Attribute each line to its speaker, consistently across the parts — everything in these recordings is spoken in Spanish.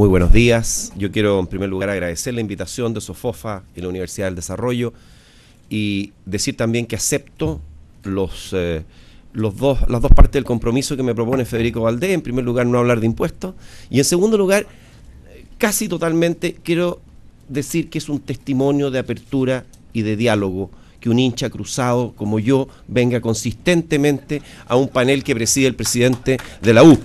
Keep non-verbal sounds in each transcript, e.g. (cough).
Speaker 1: Muy buenos días. Yo quiero en primer lugar agradecer la invitación de Sofofa y la Universidad del Desarrollo y decir también que acepto los, eh, los dos, las dos partes del compromiso que me propone Federico Valdés. En primer lugar, no hablar de impuestos y en segundo lugar, casi totalmente quiero decir que es un testimonio de apertura y de diálogo que un hincha cruzado como yo venga consistentemente a un panel que preside el presidente de la U.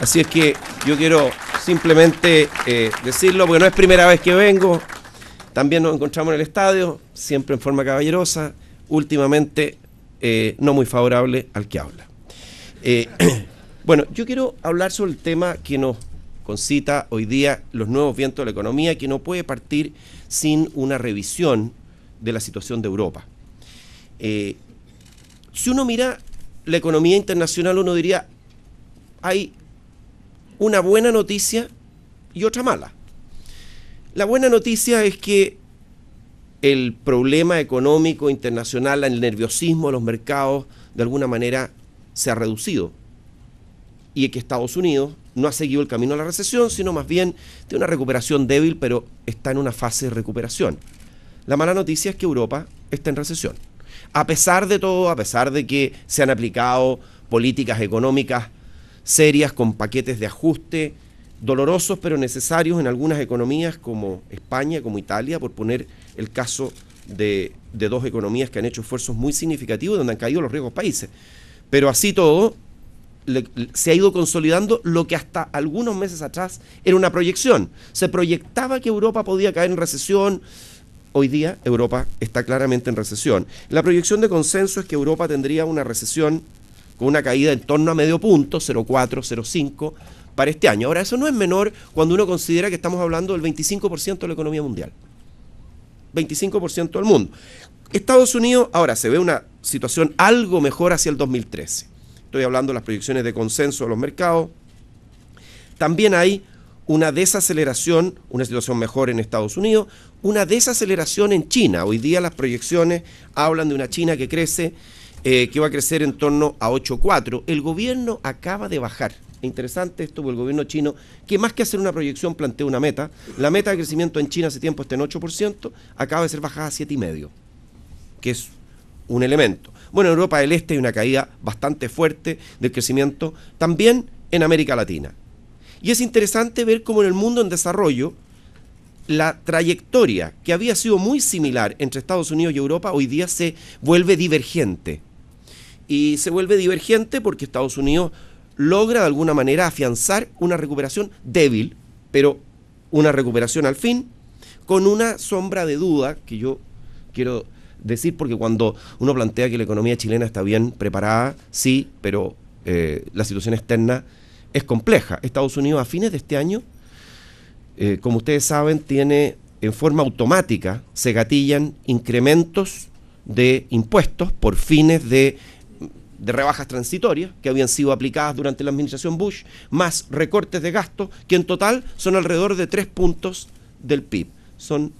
Speaker 1: Así es que yo quiero simplemente eh, decirlo, porque no es primera vez que vengo. También nos encontramos en el estadio, siempre en forma caballerosa, últimamente eh, no muy favorable al que habla. Eh, (clears throat) bueno, yo quiero hablar sobre el tema que nos concita hoy día los nuevos vientos de la economía, que no puede partir sin una revisión de la situación de Europa. si uno mira la economía internacional, uno diría, hay una buena noticia y otra mala. La buena noticia es que el problema económico internacional, el nerviosismo de los mercados, de alguna manera se ha reducido. Y es que Estados Unidos no ha seguido el camino a la recesión, sino más bien de una recuperación débil, pero está en una fase de recuperación. La mala noticia es que Europa está en recesión. A pesar de todo, a pesar de que se han aplicado políticas económicas serias, con paquetes de ajuste dolorosos pero necesarios en algunas economías como España, como Italia, por poner el caso de, dos economías que han hecho esfuerzos muy significativos donde han caído los riesgos países. Pero así todo, se ha ido consolidando lo que hasta algunos meses atrás era una proyección. Se proyectaba que Europa podía caer en recesión. Hoy día Europa está claramente en recesión. La proyección de consenso es que Europa tendría una recesión con una caída en torno a medio punto, 0,4, 0,5 para este año. Ahora, eso no es menor cuando uno considera que estamos hablando del 25% de la economía mundial. 25% del mundo. Estados Unidos, ahora se ve una situación algo mejor hacia el 2013. Estoy hablando de las proyecciones de consenso de los mercados. También hay una desaceleración, una situación mejor en Estados Unidos, una desaceleración en China. Hoy día las proyecciones hablan de una China que crece eh, que va a crecer en torno a 8,4. El gobierno acaba de bajar. Interesante esto, porque el gobierno chino, que más que hacer una proyección, plantea una meta. La meta de crecimiento en China hace tiempo está en 8%, acaba de ser bajada a 7,5, que es un elemento. Bueno, en Europa del Este hay una caída bastante fuerte del crecimiento, también en América Latina. Y es interesante ver cómo en el mundo en desarrollo, la trayectoria que había sido muy similar entre Estados Unidos y Europa hoy día se vuelve divergente y se vuelve divergente porque Estados Unidos logra de alguna manera afianzar una recuperación débil, pero una recuperación al fin, con una sombra de duda que yo quiero decir, porque cuando uno plantea que la economía chilena está bien preparada, sí, pero eh, la situación externa es compleja. Estados Unidos a fines de este año, eh, como ustedes saben, tiene en forma automática, se gatillan incrementos de impuestos por fines de de rebajas transitorias que habían sido aplicadas durante la administración Bush, más recortes de gastos, que en total son alrededor de 3 puntos del PIB. Son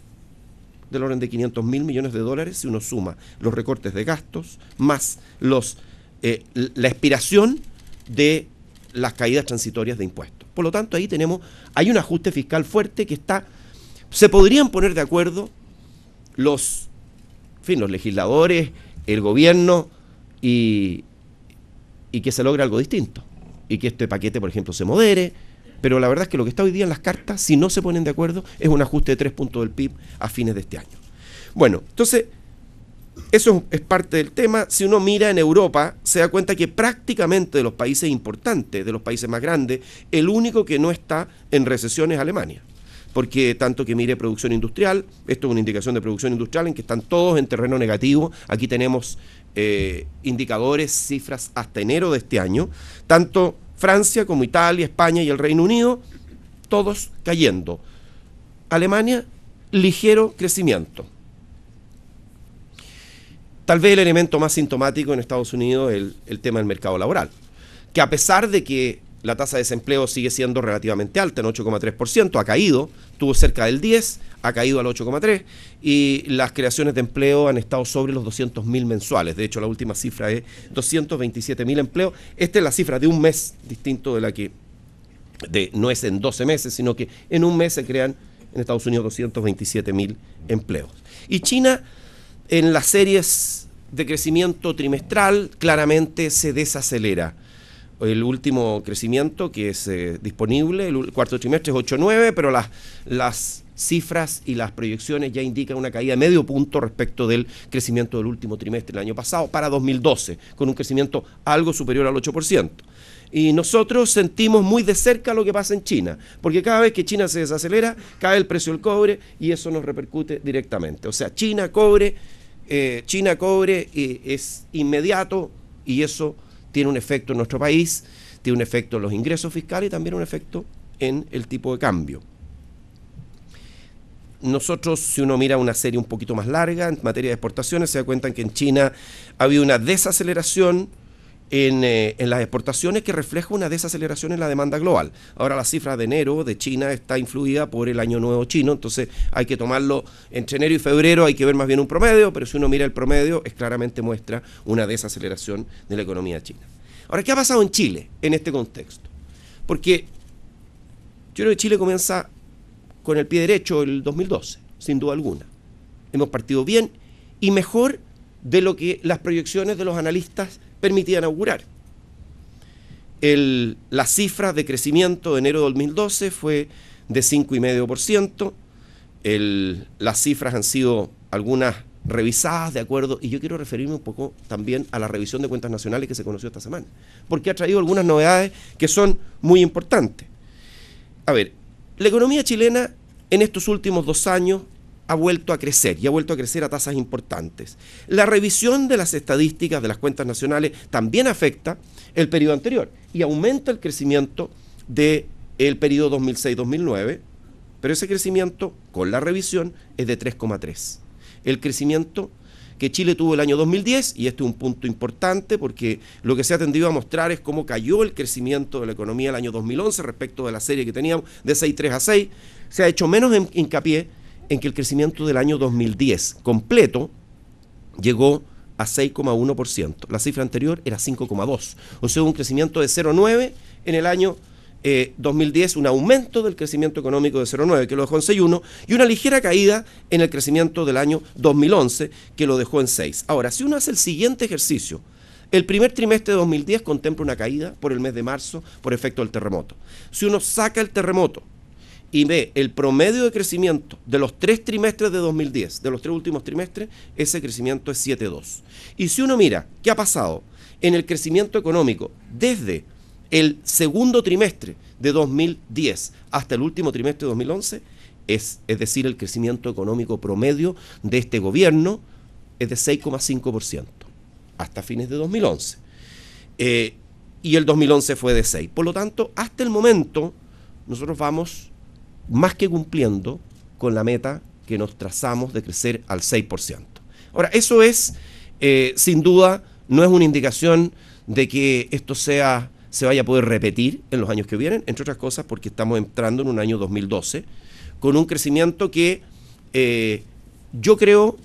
Speaker 1: del orden de 500 mil millones de dólares si uno suma los recortes de gastos más los eh, la expiración de las caídas transitorias de impuestos. Por lo tanto, ahí tenemos, hay un ajuste fiscal fuerte que está, se podrían poner de acuerdo los, fin, los legisladores, el gobierno y, y que se logre algo distinto. Y que este paquete, por ejemplo, se modere. Pero la verdad es que lo que está hoy día en las cartas, si no se ponen de acuerdo, es un ajuste de tres puntos del PIB a fines de este año. Bueno, entonces, eso es parte del tema. Si uno mira en Europa, se da cuenta que prácticamente de los países importantes, de los países más grandes, el único que no está en recesión es Alemania porque tanto que mire producción industrial, esto es una indicación de producción industrial en que están todos en terreno negativo, aquí tenemos eh, indicadores, cifras hasta enero de este año, tanto Francia como Italia, España y el Reino Unido, todos cayendo. Alemania, ligero crecimiento. Tal vez el elemento más sintomático en Estados Unidos es el, el tema del mercado laboral, que a pesar de que la tasa de desempleo sigue siendo relativamente alta, en 8,3%, ha caído, tuvo cerca del 10, ha caído al 8,3 y las creaciones de empleo han estado sobre los 200.000 mensuales. De hecho, la última cifra es 227.000 empleos. Esta es la cifra de un mes distinto de la que no es en 12 meses, sino que en un mes se crean en Estados Unidos 227.000 empleos. Y China en las series de crecimiento trimestral claramente se desacelera el último crecimiento que es eh, disponible, el cuarto trimestre es 8,9, pero las, las cifras y las proyecciones ya indican una caída de medio punto respecto del crecimiento del último trimestre del año pasado para 2012, con un crecimiento algo superior al 8%. Y nosotros sentimos muy de cerca lo que pasa en China, porque cada vez que China se desacelera, cae el precio del cobre y eso nos repercute directamente. O sea, China cobre, eh, China cobre eh, es inmediato y eso tiene un efecto en nuestro país, tiene un efecto en los ingresos fiscales y también un efecto en el tipo de cambio. Nosotros, si uno mira una serie un poquito más larga en materia de exportaciones, se da cuenta que en China ha habido una desaceleración eh, en, las exportaciones que refleja una desaceleración en la demanda global. Ahora la cifra de enero de China está influida por el año nuevo chino, entonces hay que tomarlo entre enero y febrero, hay que ver más bien un promedio, pero si uno mira el promedio, es claramente muestra una desaceleración de la economía china. Ahora, ¿qué ha pasado en Chile en este contexto? Porque yo creo que Chile comienza con el pie derecho el 2012, sin duda alguna. Hemos partido bien y mejor de lo que las proyecciones de los analistas permitían augurar. El, las cifras de crecimiento de enero de 2012 fue de 5,5%. las cifras han sido algunas revisadas de acuerdo, y yo quiero referirme un poco también a la revisión de cuentas nacionales que se conoció esta semana, porque ha traído algunas novedades que son muy importantes. A ver, la economía chilena en estos últimos dos años ha vuelto a crecer y ha vuelto a crecer a tasas importantes. La revisión de las estadísticas de las cuentas nacionales también afecta el periodo anterior y aumenta el crecimiento del el periodo 2006-2009, pero ese crecimiento con la revisión es de 3,3. El crecimiento que Chile tuvo el año 2010, y este es un punto importante porque lo que se ha tendido a mostrar es cómo cayó el crecimiento de la economía el año 2011 respecto de la serie que teníamos de 6,3 a 6, se ha hecho menos hincapié en que el crecimiento del año 2010 completo llegó a 6,1%. La cifra anterior era 5,2%. O sea, un crecimiento de 0,9% en el año 2010, eh, un aumento del crecimiento económico de 0,9%, que lo dejó en 6,1%, y una ligera caída en el crecimiento del año 2011, que lo dejó en 6%. Ahora, si uno hace el siguiente ejercicio, el primer trimestre de 2010 contempla una caída por el mes de marzo por efecto del terremoto. Si uno saca el terremoto y ve el promedio de crecimiento de los tres trimestres de 2010, de los tres últimos trimestres, ese crecimiento es 7,2. Y si uno mira qué ha pasado en el crecimiento económico desde el segundo trimestre de 2010 hasta el último trimestre de 2011, es, es decir, el crecimiento económico promedio de este gobierno es de 6,5% hasta fines de 2011. Eh, y el 2011 fue de 6. Por lo tanto, hasta el momento, nosotros vamos más que cumpliendo con la meta que nos trazamos de crecer al 6%. Ahora, eso es, eh, sin duda, no es una indicación de que esto sea, se vaya a poder repetir en los años que vienen, entre otras cosas porque estamos entrando en un año 2012 con un crecimiento que eh, yo creo,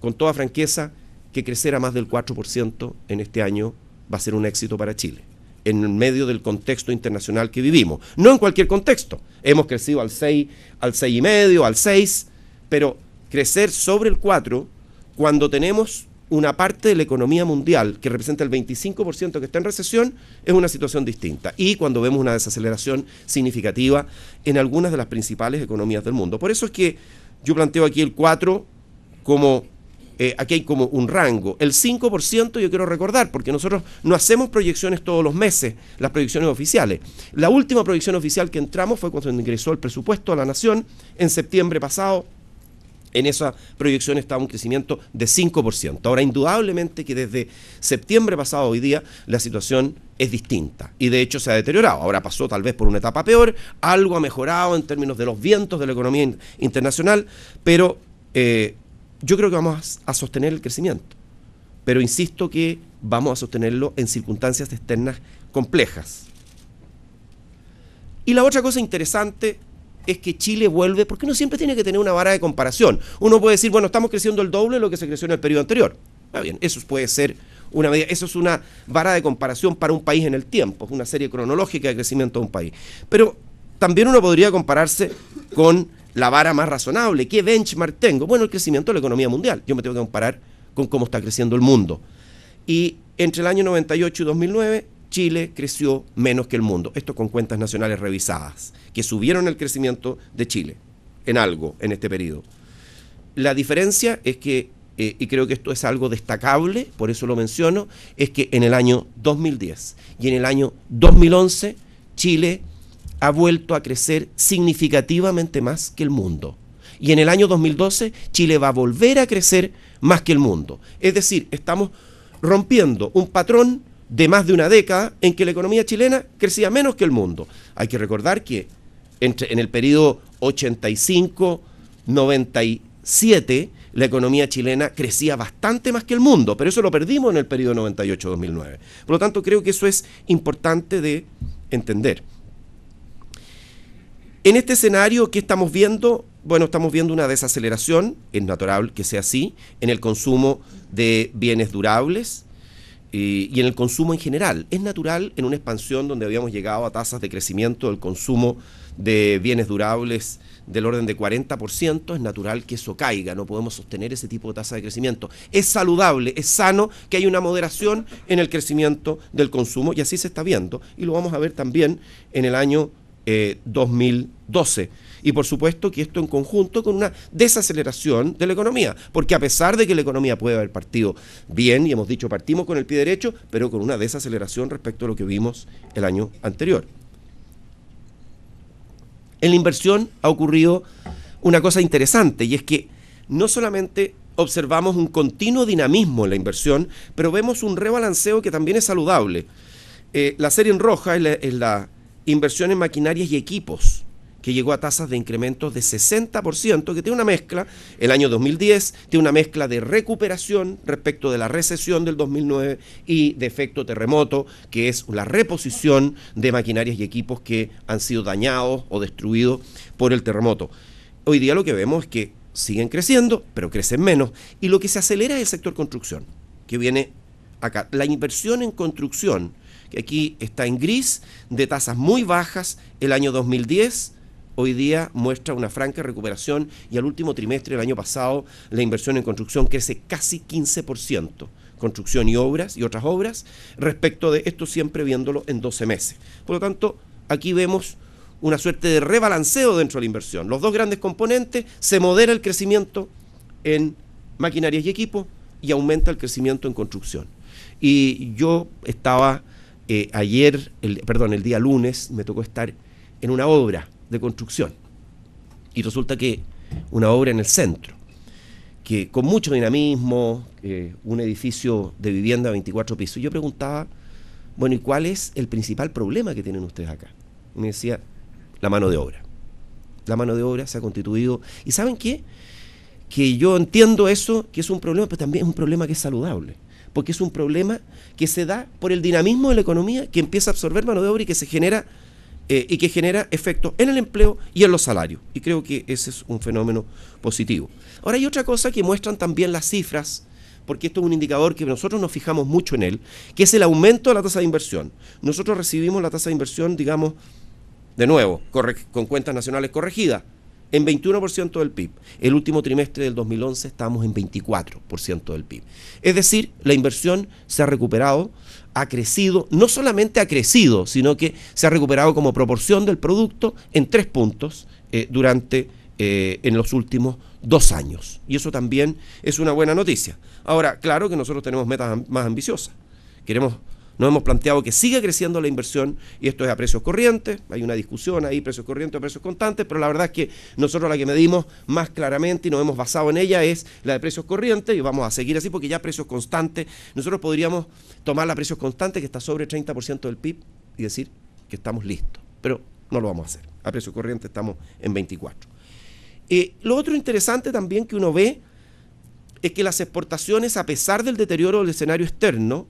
Speaker 1: con toda franqueza, que crecer a más del 4% en este año va a ser un éxito para Chile en medio del contexto internacional que vivimos. No en cualquier contexto. Hemos crecido al 6, al 6 al 6, pero crecer sobre el 4 cuando tenemos una parte de la economía mundial que representa el 25% que está en recesión es una situación distinta. Y cuando vemos una desaceleración significativa en algunas de las principales economías del mundo. Por eso es que yo planteo aquí el 4 como eh, aquí hay como un rango. El 5% yo quiero recordar, porque nosotros no hacemos proyecciones todos los meses, las proyecciones oficiales. La última proyección oficial que entramos fue cuando ingresó el presupuesto a la Nación en septiembre pasado. En esa proyección estaba un crecimiento de 5%. Ahora, indudablemente que desde septiembre pasado hoy día la situación es distinta y de hecho se ha deteriorado. Ahora pasó tal vez por una etapa peor, algo ha mejorado en términos de los vientos de la economía internacional, pero eh, yo creo que vamos a sostener el crecimiento, pero insisto que vamos a sostenerlo en circunstancias externas complejas. Y la otra cosa interesante es que Chile vuelve, porque uno siempre tiene que tener una vara de comparación. Uno puede decir, bueno, estamos creciendo el doble de lo que se creció en el periodo anterior. Está bien, eso puede ser una medida, eso es una vara de comparación para un país en el tiempo, es una serie cronológica de crecimiento de un país. Pero también uno podría compararse con la vara más razonable. ¿Qué benchmark tengo? Bueno, el crecimiento de la economía mundial. Yo me tengo que comparar con cómo está creciendo el mundo. Y entre el año 98 y 2009, Chile creció menos que el mundo. Esto con cuentas nacionales revisadas, que subieron el crecimiento de Chile en algo en este periodo. La diferencia es que, eh, y creo que esto es algo destacable, por eso lo menciono, es que en el año 2010 y en el año 2011 Chile ha vuelto a crecer significativamente más que el mundo. Y en el año 2012 Chile va a volver a crecer más que el mundo. Es decir, estamos rompiendo un patrón de más de una década en que la economía chilena crecía menos que el mundo. Hay que recordar que entre, en el periodo 85-97 la economía chilena crecía bastante más que el mundo, pero eso lo perdimos en el periodo 98-2009. Por lo tanto, creo que eso es importante de entender. En este escenario, ¿qué estamos viendo? Bueno, estamos viendo una desaceleración, es natural que sea así, en el consumo de bienes durables eh, y, en el consumo en general. Es natural en una expansión donde habíamos llegado a tasas de crecimiento del consumo de bienes durables del orden de 40%, es natural que eso caiga, no podemos sostener ese tipo de tasa de crecimiento. Es saludable, es sano que haya una moderación en el crecimiento del consumo y así se está viendo y lo vamos a ver también en el año 2012. Eh, y por supuesto que esto en conjunto con una desaceleración de la economía, porque a pesar de que la economía puede haber partido bien, y hemos dicho partimos con el pie derecho, pero con una desaceleración respecto a lo que vimos el año anterior. En la inversión ha ocurrido una cosa interesante, y es que no solamente observamos un continuo dinamismo en la inversión, pero vemos un rebalanceo que también es saludable. Eh, la serie en roja es la inversión en maquinarias y equipos, que llegó a tasas de incrementos de 60%, que tiene una mezcla, el año 2010, tiene una mezcla de recuperación respecto de la recesión del 2009 y de efecto terremoto, que es la reposición de maquinarias y equipos que han sido dañados o destruidos por el terremoto. Hoy día lo que vemos es que siguen creciendo, pero crecen menos, y lo que se acelera es el sector construcción, que viene acá. La inversión en construcción que aquí está en gris, de tasas muy bajas, el año 2010 hoy día muestra una franca recuperación y al último trimestre del año pasado la inversión en construcción crece casi 15%, construcción y obras y otras obras, respecto de esto siempre viéndolo en 12 meses. Por lo tanto, aquí vemos una suerte de rebalanceo dentro de la inversión. Los dos grandes componentes, se modera el crecimiento en maquinarias y equipo y aumenta el crecimiento en construcción. Y yo estaba eh, ayer, el, perdón, el día lunes me tocó estar en una obra de construcción. Y resulta que una obra en el centro, que con mucho dinamismo, eh, un edificio de vivienda de 24 pisos. Yo preguntaba, bueno, ¿y cuál es el principal problema que tienen ustedes acá? me decía, la mano de obra. La mano de obra se ha constituido. ¿Y saben qué? Que yo entiendo eso, que es un problema, pero también es un problema que es saludable porque es un problema que se da por el dinamismo de la economía que empieza a absorber mano de obra y que se genera eh, y que genera efectos en el empleo y en los salarios. Y creo que ese es un fenómeno positivo. Ahora hay otra cosa que muestran también las cifras, porque esto es un indicador que nosotros nos fijamos mucho en él, que es el aumento de la tasa de inversión. Nosotros recibimos la tasa de inversión, digamos, de nuevo, con cuentas nacionales corregidas, en 21% del PIB. El último trimestre del 2011 estamos en 24% del PIB. Es decir, la inversión se ha recuperado, ha crecido, no solamente ha crecido, sino que se ha recuperado como proporción del producto en tres puntos eh, durante eh, en los últimos dos años. Y eso también es una buena noticia. Ahora, claro que nosotros tenemos metas más ambiciosas. Queremos nos hemos planteado que siga creciendo la inversión y esto es a precios corrientes. Hay una discusión ahí, precios corrientes o precios constantes, pero la verdad es que nosotros la que medimos más claramente y nos hemos basado en ella es la de precios corrientes y vamos a seguir así porque ya precios constantes, nosotros podríamos tomar la precios constantes que está sobre el 30% del PIB y decir que estamos listos, pero no lo vamos a hacer. A precios corrientes estamos en 24. Eh, lo otro interesante también que uno ve es que las exportaciones, a pesar del deterioro del escenario externo,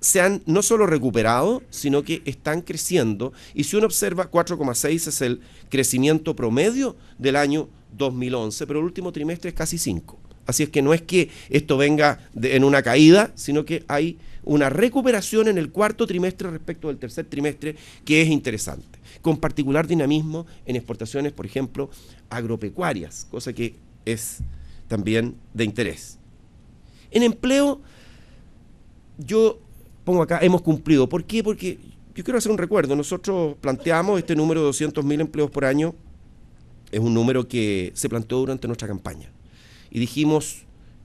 Speaker 1: se han no solo recuperado, sino que están creciendo. Y si uno observa, 4,6 es el crecimiento promedio del año 2011, pero el último trimestre es casi 5. Así es que no es que esto venga en una caída, sino que hay una recuperación en el cuarto trimestre respecto del tercer trimestre que es interesante, con particular dinamismo en exportaciones, por ejemplo, agropecuarias, cosa que es también de interés. En empleo, yo pongo acá, hemos cumplido. ¿Por qué? Porque yo quiero hacer un recuerdo. Nosotros planteamos este número de 200.000 empleos por año. Es un número que se planteó durante nuestra campaña. Y dijimos,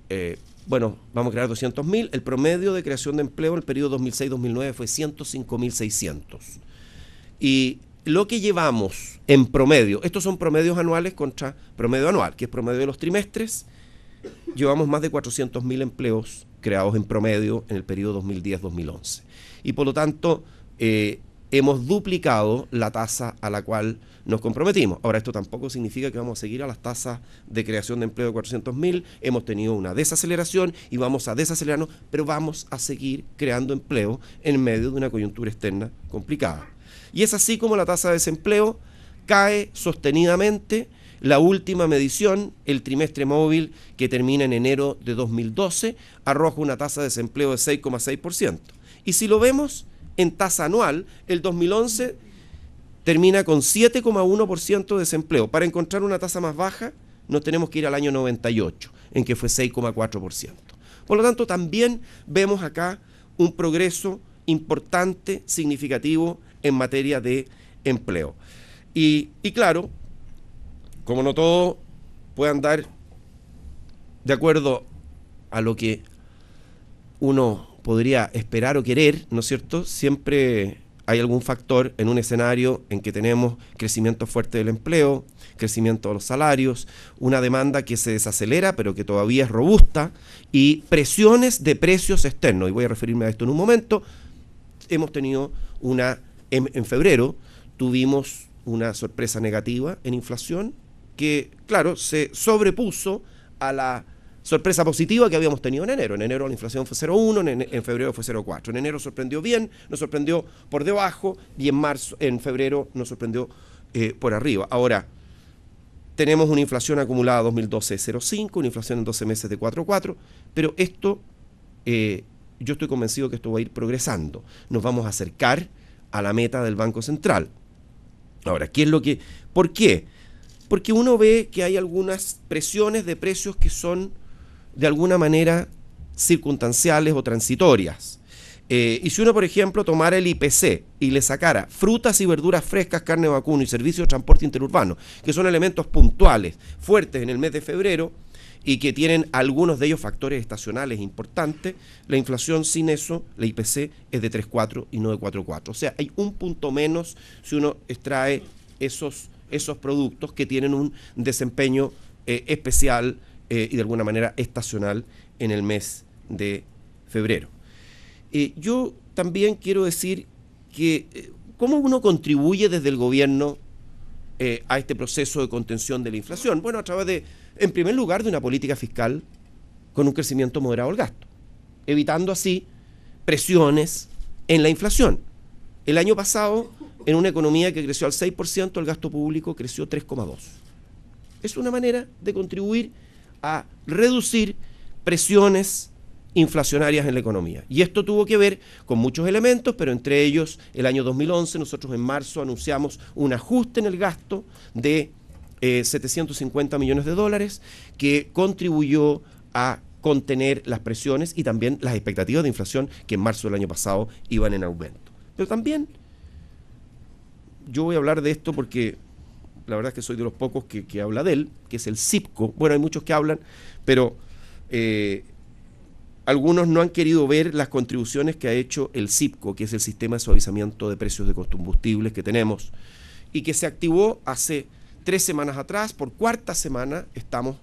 Speaker 1: eh, bueno, vamos a crear 200.000. El promedio de creación de empleo en el periodo 2006-2009 fue 105.600. Y lo que llevamos en promedio, estos son promedios anuales contra promedio anual, que es promedio de los trimestres, llevamos más de 400.000 empleos creados en promedio en el periodo 2010-2011. Y por lo tanto, eh, hemos duplicado la tasa a la cual nos comprometimos. Ahora, esto tampoco significa que vamos a seguir a las tasas de creación de empleo de 400.000. Hemos tenido una desaceleración y vamos a desacelerarnos, pero vamos a seguir creando empleo en medio de una coyuntura externa complicada. Y es así como la tasa de desempleo cae sostenidamente la última medición, el trimestre móvil que termina en enero de 2012, arroja una tasa de desempleo de 6,6%. Y si lo vemos en tasa anual, el 2011 termina con 7,1% de desempleo. Para encontrar una tasa más baja, nos tenemos que ir al año 98, en que fue 6,4%. Por lo tanto, también vemos acá un progreso importante, significativo en materia de empleo. Y, y claro, como no todo puede andar de acuerdo a lo que uno podría esperar o querer, ¿no es cierto? Siempre hay algún factor en un escenario en que tenemos crecimiento fuerte del empleo, crecimiento de los salarios, una demanda que se desacelera pero que todavía es robusta y presiones de precios externos. Y voy a referirme a esto en un momento. Hemos tenido una, en febrero tuvimos una sorpresa negativa en inflación que, claro, se sobrepuso a la sorpresa positiva que habíamos tenido en enero. En enero la inflación fue 0,1, en, febrero fue 0,4. En enero sorprendió bien, nos sorprendió por debajo y en, marzo, en febrero nos sorprendió eh, por arriba. Ahora, tenemos una inflación acumulada 2012 0,5, una inflación en 12 meses de 4,4, pero esto, eh, yo estoy convencido que esto va a ir progresando. Nos vamos a acercar a la meta del Banco Central. Ahora, ¿qué es lo que...? ¿Por qué? porque uno ve que hay algunas presiones de precios que son de alguna manera circunstanciales o transitorias. Eh, y si uno, por ejemplo, tomara el IPC y le sacara frutas y verduras frescas, carne vacuno y servicios de transporte interurbano, que son elementos puntuales, fuertes en el mes de febrero y que tienen algunos de ellos factores estacionales importantes, la inflación sin eso, la IPC, es de 3,4 y no de 4,4. O sea, hay un punto menos si uno extrae esos esos productos que tienen un desempeño eh, especial eh, y de alguna manera estacional en el mes de febrero. Eh, yo también quiero decir que cómo uno contribuye desde el gobierno a este proceso de contención de la inflación. Bueno, a través de, en primer lugar, de una política fiscal con un crecimiento moderado del gasto, evitando así presiones en la inflación. El año pasado en una economía que creció al 6%, el gasto público creció 3,2%. Es una manera de contribuir a reducir presiones inflacionarias en la economía. Y esto tuvo que ver con muchos elementos, pero entre ellos el año 2011, nosotros en marzo anunciamos un ajuste en el gasto de 750 eh, millones de dólares que contribuyó a contener las presiones y también las expectativas de inflación que en marzo del año pasado iban en aumento. Pero también yo voy a hablar de esto porque la verdad es que soy de los pocos que, habla de él, que es el CIPCO. Bueno, hay muchos que hablan, pero eh, algunos no han querido ver las contribuciones que ha hecho el CIPCO, que es el sistema de suavizamiento de precios de combustibles que tenemos, y que se activó hace tres semanas atrás. Por cuarta semana estamos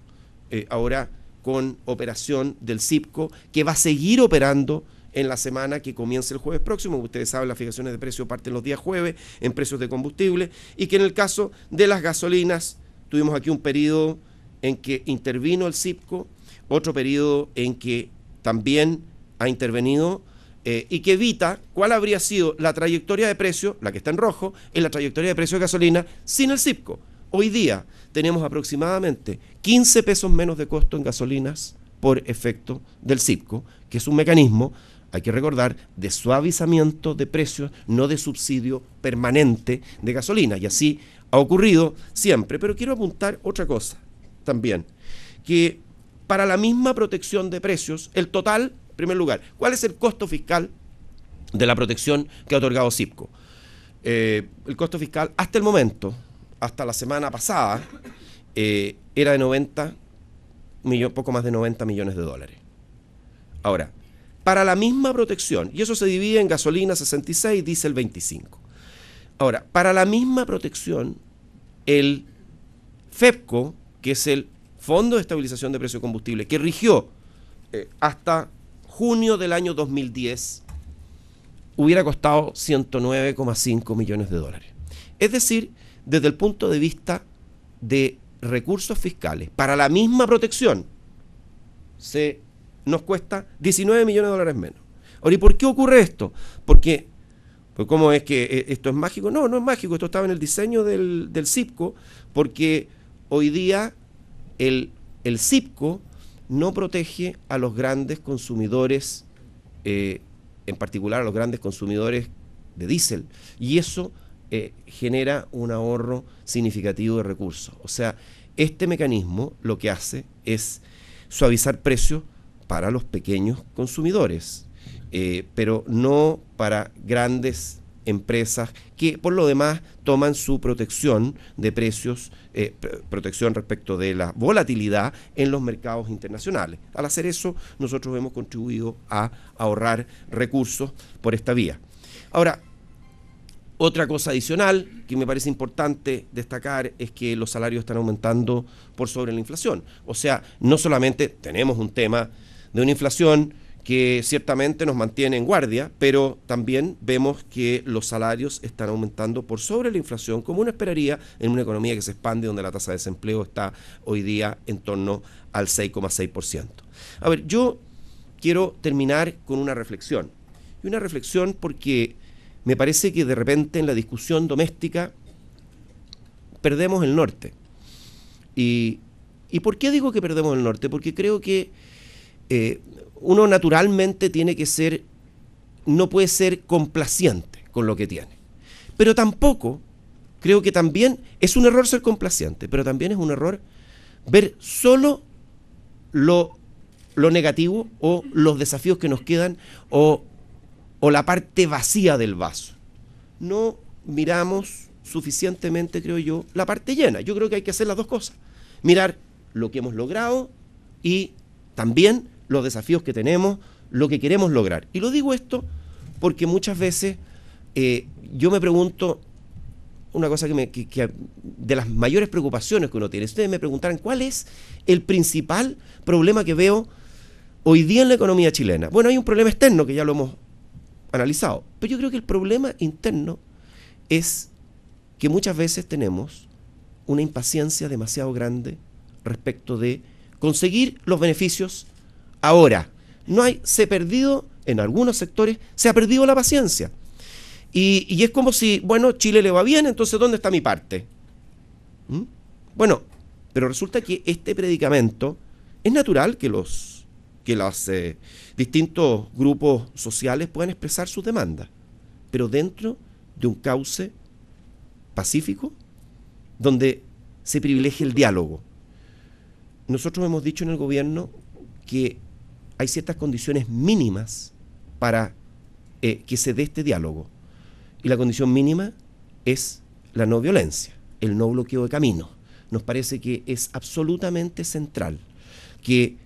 Speaker 1: eh, ahora con operación del CIPCO, que va a seguir operando en la semana que comienza el jueves próximo. Ustedes saben, las fijaciones de precio parten los días jueves en precios de combustible y que en el caso de las gasolinas tuvimos aquí un periodo en que intervino el CIPCO, otro periodo en que también ha intervenido eh, y que evita cuál habría sido la trayectoria de precio, la que está en rojo, en la trayectoria de precio de gasolina sin el CIPCO. Hoy día tenemos aproximadamente 15 pesos menos de costo en gasolinas por efecto del CIPCO, que es un mecanismo hay que recordar, de suavizamiento de precios, no de subsidio permanente de gasolina. Y así ha ocurrido siempre. Pero quiero apuntar otra cosa también, que para la misma protección de precios, el total, en primer lugar, ¿cuál es el costo fiscal de la protección que ha otorgado CIPCO? Eh, el costo fiscal hasta el momento, hasta la semana pasada, eh, era de 90, poco más de 90 millones de dólares. Ahora, para la misma protección. Y eso se divide en gasolina 66, diésel 25. Ahora, para la misma protección, el FEPCO, que es el Fondo de Estabilización de Precio de Combustible, que rigió eh, hasta junio del año 2010, hubiera costado 109,5 millones de dólares. Es decir, desde el punto de vista de recursos fiscales, para la misma protección, se nos cuesta 19 millones de dólares menos. Ahora, ¿y por qué ocurre esto? Porque, pues ¿cómo es que eh, esto es mágico? No, no es mágico, esto estaba en el diseño del, del CIPCO, porque hoy día el, el CIPCO no protege a los grandes consumidores, eh, en particular a los grandes consumidores de diésel, y eso eh, genera un ahorro significativo de recursos. O sea, este mecanismo lo que hace es suavizar precios para los pequeños consumidores, eh, pero no para grandes empresas que por lo demás toman su protección de precios, eh, protección respecto de la volatilidad en los mercados internacionales. Al hacer eso, nosotros hemos contribuido a ahorrar recursos por esta vía. Ahora, otra cosa adicional que me parece importante destacar es que los salarios están aumentando por sobre la inflación. O sea, no solamente tenemos un tema de una inflación que ciertamente nos mantiene en guardia, pero también vemos que los salarios están aumentando por sobre la inflación, como uno esperaría en una economía que se expande, donde la tasa de desempleo está hoy día en torno al 6,6%. A ver, yo quiero terminar con una reflexión. Y una reflexión porque me parece que de repente en la discusión doméstica perdemos el norte. ¿Y, ¿Y por qué digo que perdemos el norte? Porque creo que eh, uno naturalmente tiene que ser, no puede ser complaciente con lo que tiene. Pero tampoco, creo que también es un error ser complaciente, pero también es un error ver solo lo, lo negativo o los desafíos que nos quedan o, o la parte vacía del vaso. No miramos suficientemente, creo yo, la parte llena. Yo creo que hay que hacer las dos cosas. Mirar lo que hemos logrado y también los desafíos que tenemos, lo que queremos lograr. Y lo digo esto porque muchas veces eh, yo me pregunto una cosa que, me, de las mayores preocupaciones que uno tiene. Ustedes me preguntarán cuál es el principal problema que veo hoy día en la economía chilena. Bueno, hay un problema externo que ya lo hemos analizado, pero yo creo que el problema interno es que muchas veces tenemos una impaciencia demasiado grande respecto de conseguir los beneficios Ahora, no hay, se ha perdido, en algunos sectores, se ha perdido la paciencia. Y, es como si, bueno, Chile le va bien, entonces ¿dónde está mi parte? ¿Mm? Bueno, pero resulta que este predicamento es natural que los que eh, distintos grupos sociales puedan expresar sus demandas, pero dentro de un cauce pacífico donde se privilegie el diálogo. Nosotros hemos dicho en el gobierno que hay ciertas condiciones mínimas para eh, que se dé este diálogo. Y la condición mínima es la no violencia, el no bloqueo de camino. Nos parece que es absolutamente central que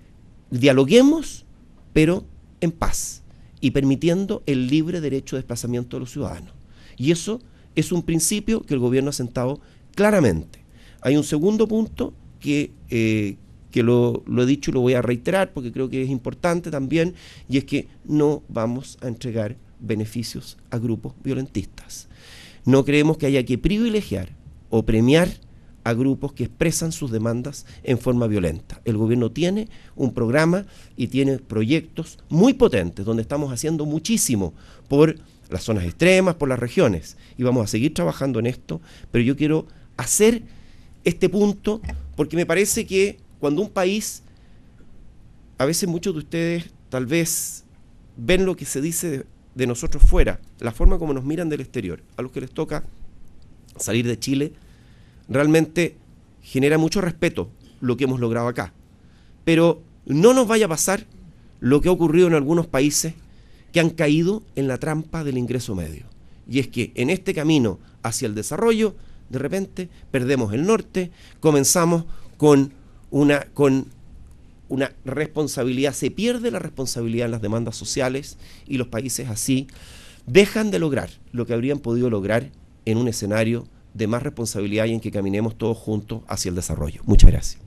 Speaker 1: dialoguemos, pero en paz y permitiendo el libre derecho de desplazamiento de los ciudadanos. Y eso es un principio que el gobierno ha sentado claramente. Hay un segundo punto que, eh, que lo, lo, he dicho y lo voy a reiterar porque creo que es importante también, y es que no vamos a entregar beneficios a grupos violentistas. No creemos que haya que privilegiar o premiar a grupos que expresan sus demandas en forma violenta. El gobierno tiene un programa y tiene proyectos muy potentes donde estamos haciendo muchísimo por las zonas extremas, por las regiones, y vamos a seguir trabajando en esto, pero yo quiero hacer este punto porque me parece que cuando un país, a veces muchos de ustedes tal vez ven lo que se dice de, nosotros fuera, la forma como nos miran del exterior, a los que les toca salir de Chile, realmente genera mucho respeto lo que hemos logrado acá. Pero no nos vaya a pasar lo que ha ocurrido en algunos países que han caído en la trampa del ingreso medio. Y es que en este camino hacia el desarrollo, de repente perdemos el norte, comenzamos con una, con una responsabilidad, se pierde la responsabilidad en las demandas sociales y los países así dejan de lograr lo que habrían podido lograr en un escenario de más responsabilidad y en que caminemos todos juntos hacia el desarrollo. Muchas gracias.